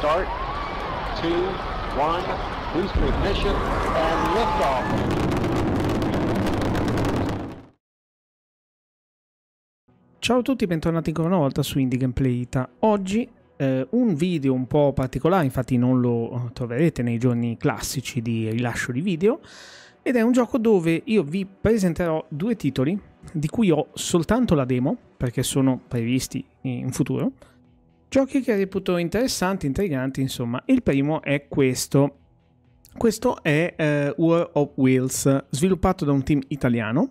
start, two, one, boost ignition, and liftoff. Ciao a tutti, bentornati ancora una volta su Indie Gameplay Ita. Oggi eh, un video un po' particolare, infatti non lo eh, troverete nei giorni classici di rilascio di video, ed è un gioco dove io vi presenterò due titoli di cui ho soltanto la demo, perché sono previsti in futuro, Giochi che reputo interessanti, intriganti, insomma. Il primo è questo. Questo è eh, War of Wheels, sviluppato da un team italiano.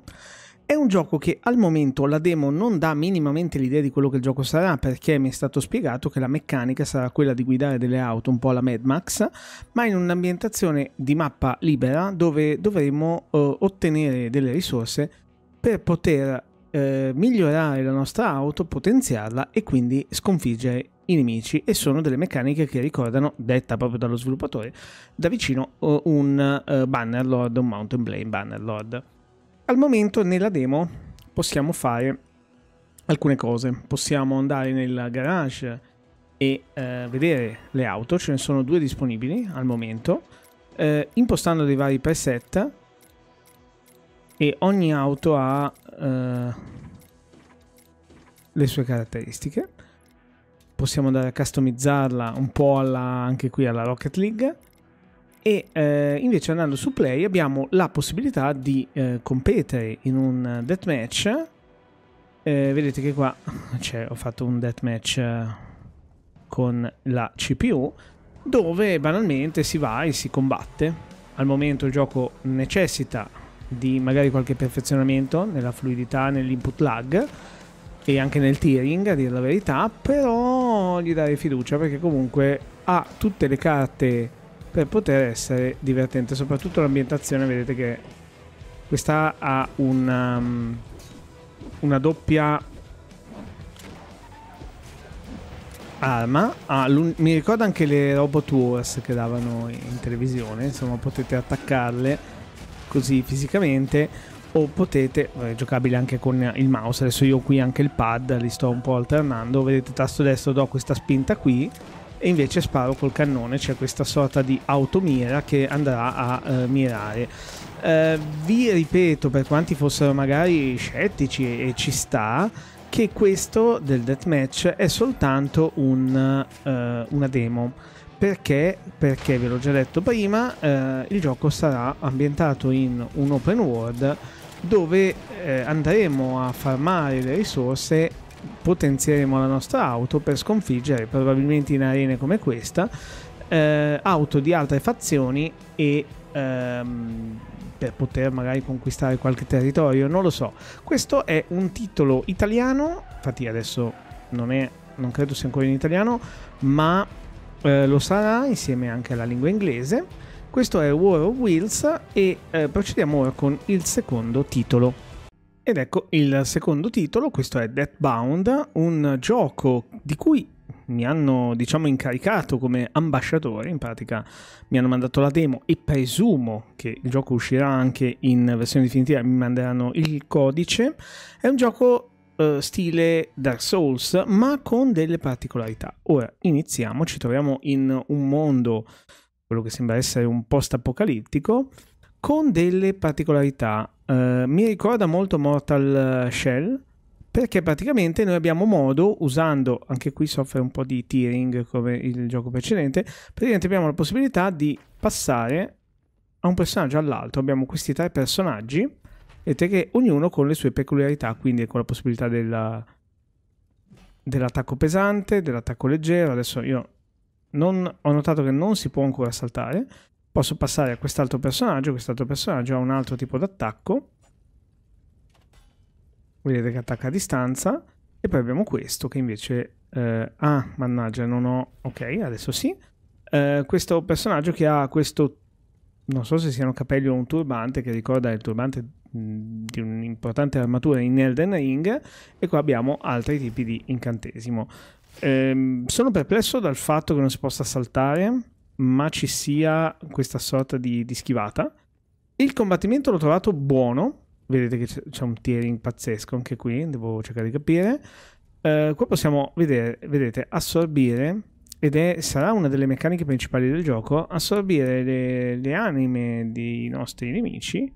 È un gioco che al momento la demo non dà minimamente l'idea di quello che il gioco sarà perché mi è stato spiegato che la meccanica sarà quella di guidare delle auto un po' alla Mad Max, ma in un'ambientazione di mappa libera dove dovremo eh, ottenere delle risorse per poter eh, migliorare la nostra auto, potenziarla e quindi sconfiggere i nemici e sono delle meccaniche che ricordano, detta proprio dallo sviluppatore, da vicino eh, un uh, Lord, un Mountain Blade Lord. Al momento nella demo possiamo fare alcune cose, possiamo andare nel garage e uh, vedere le auto, ce ne sono due disponibili al momento, uh, impostando dei vari preset e ogni auto ha eh, le sue caratteristiche. Possiamo andare a customizzarla un po' alla, anche qui alla Rocket League. E eh, invece andando su play abbiamo la possibilità di eh, competere in un deathmatch. Eh, vedete che qua cioè, ho fatto un deathmatch eh, con la CPU dove banalmente si va e si combatte. Al momento il gioco necessita di magari qualche perfezionamento nella fluidità, nell'input lag e anche nel tearing, a dire la verità, però gli darei fiducia perché comunque ha tutte le carte per poter essere divertente, soprattutto l'ambientazione, vedete che questa ha una, um, una doppia arma. Ah, mi ricordo anche le Robot Wars che davano in televisione, insomma potete attaccarle così fisicamente o potete, eh, giocabile anche con il mouse, adesso io qui anche il pad li sto un po' alternando, vedete tasto destro do questa spinta qui e invece sparo col cannone, c'è questa sorta di automira che andrà a eh, mirare. Eh, vi ripeto, per quanti fossero magari scettici e ci sta, che questo del deathmatch è soltanto un, eh, una demo perché, perché ve l'ho già detto prima, eh, il gioco sarà ambientato in un open world dove eh, andremo a farmare le risorse, potenzieremo la nostra auto per sconfiggere probabilmente in arene come questa, eh, auto di altre fazioni e ehm, per poter magari conquistare qualche territorio, non lo so. Questo è un titolo italiano, infatti adesso non è non credo sia ancora in italiano, ma eh, lo sarà insieme anche alla lingua inglese. Questo è War of Wheels e eh, procediamo ora con il secondo titolo. Ed ecco il secondo titolo, questo è Deathbound, un gioco di cui mi hanno diciamo incaricato come ambasciatore, in pratica mi hanno mandato la demo e presumo che il gioco uscirà anche in versione definitiva, mi manderanno il codice. È un gioco uh, stile Dark Souls, ma con delle particolarità. Ora iniziamo, ci troviamo in un mondo, quello che sembra essere un post-apocalittico, con delle particolarità. Uh, mi ricorda molto Mortal eh, Shell, perché praticamente noi abbiamo modo, usando, anche qui soffre un po' di tearing come il gioco precedente, praticamente abbiamo la possibilità di passare a un personaggio all'altro. Abbiamo questi tre personaggi Vedete che ognuno con le sue peculiarità, quindi con la possibilità della, dell'attacco pesante, dell'attacco leggero. Adesso io non, ho notato che non si può ancora saltare. Posso passare a quest'altro personaggio, quest'altro personaggio ha un altro tipo d'attacco. Vedete che attacca a distanza. E poi abbiamo questo che invece... Eh, ah, mannaggia, non ho... Ok, adesso sì. Eh, questo personaggio che ha questo non so se siano capelli o un turbante che ricorda il turbante di un'importante armatura in Elden Ring e qua abbiamo altri tipi di incantesimo. Ehm, sono perplesso dal fatto che non si possa saltare, ma ci sia questa sorta di, di schivata. Il combattimento l'ho trovato buono, vedete che c'è un tiering pazzesco anche qui, devo cercare di capire. Ehm, qua possiamo vedere, vedete, assorbire ed è, sarà una delle meccaniche principali del gioco, assorbire le, le anime dei nostri nemici.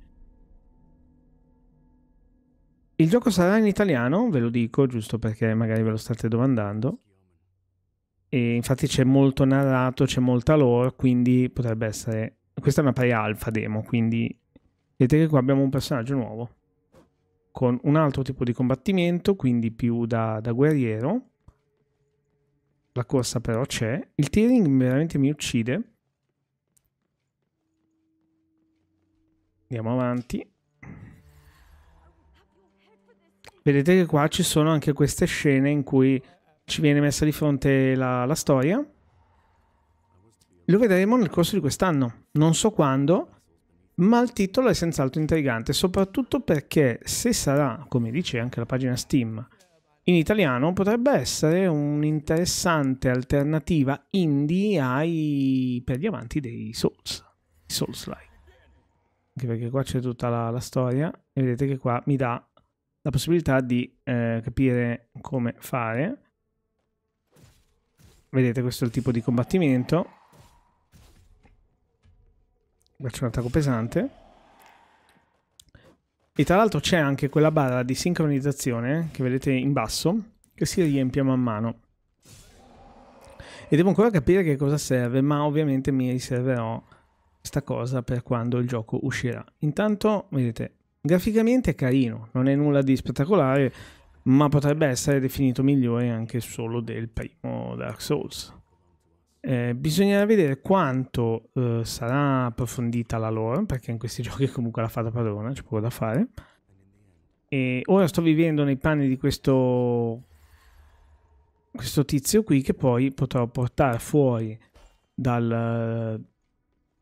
Il gioco sarà in italiano, ve lo dico, giusto perché magari ve lo state domandando. E infatti c'è molto narrato, c'è molta lore, quindi potrebbe essere... Questa è una pre-alpha demo, quindi vedete che qua abbiamo un personaggio nuovo, con un altro tipo di combattimento, quindi più da, da guerriero la corsa però c'è. Il tearing veramente mi uccide. Andiamo avanti. Vedete che qua ci sono anche queste scene in cui ci viene messa di fronte la, la storia. Lo vedremo nel corso di quest'anno, non so quando, ma il titolo è senz'altro intrigante, soprattutto perché se sarà, come dice anche la pagina Steam, in italiano potrebbe essere un'interessante alternativa indie ai per gli amanti dei Souls, Souls like. Anche perché qua c'è tutta la, la, storia e vedete che qua mi dà la possibilità di eh, capire come fare. Vedete questo è il tipo di combattimento. Faccio un attacco pesante. E tra l'altro c'è anche quella barra di sincronizzazione che vedete in basso che si riempie man mano. E devo ancora capire che cosa serve, ma ovviamente mi riserverò questa cosa per quando il gioco uscirà. Intanto, vedete, graficamente è carino, non è nulla di spettacolare, ma potrebbe essere definito migliore anche solo del primo Dark Souls. Eh, bisognerà vedere quanto eh, sarà approfondita la lore, perché in questi giochi comunque la fata padrona, c'è poco da fare. E ora sto vivendo nei panni di questo, questo tizio qui che poi potrò portare fuori dal,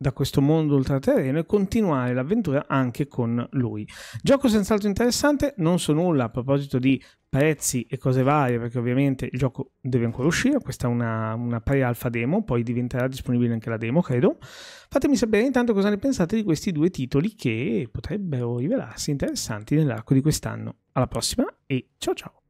da questo mondo ultraterreno e continuare l'avventura anche con lui. Gioco senz'altro interessante, non so nulla a proposito di prezzi e cose varie, perché ovviamente il gioco deve ancora uscire, questa è una, una pre-alpha demo, poi diventerà disponibile anche la demo, credo. Fatemi sapere intanto cosa ne pensate di questi due titoli che potrebbero rivelarsi interessanti nell'arco di quest'anno. Alla prossima e ciao ciao!